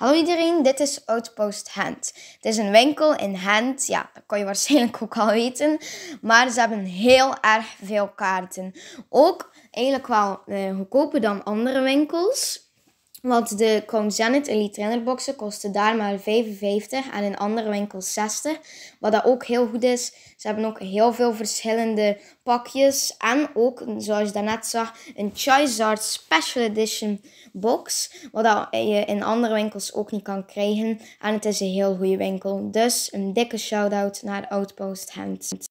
Hallo iedereen, dit is Outpost Hand. Het is een winkel in Hand. Ja, dat kan je waarschijnlijk ook al weten. Maar ze hebben heel erg veel kaarten. Ook eigenlijk wel eh, goedkoper dan andere winkels. Want de Zenit Elite Trainerboxen kosten daar maar 55 en in andere winkels 60. Wat dat ook heel goed is. Ze hebben ook heel veel verschillende pakjes. En ook, zoals je daarnet zag, een Charizard Special Edition box. Wat dat je in andere winkels ook niet kan krijgen. En het is een heel goede winkel. Dus een dikke shout-out naar Outpost Hand.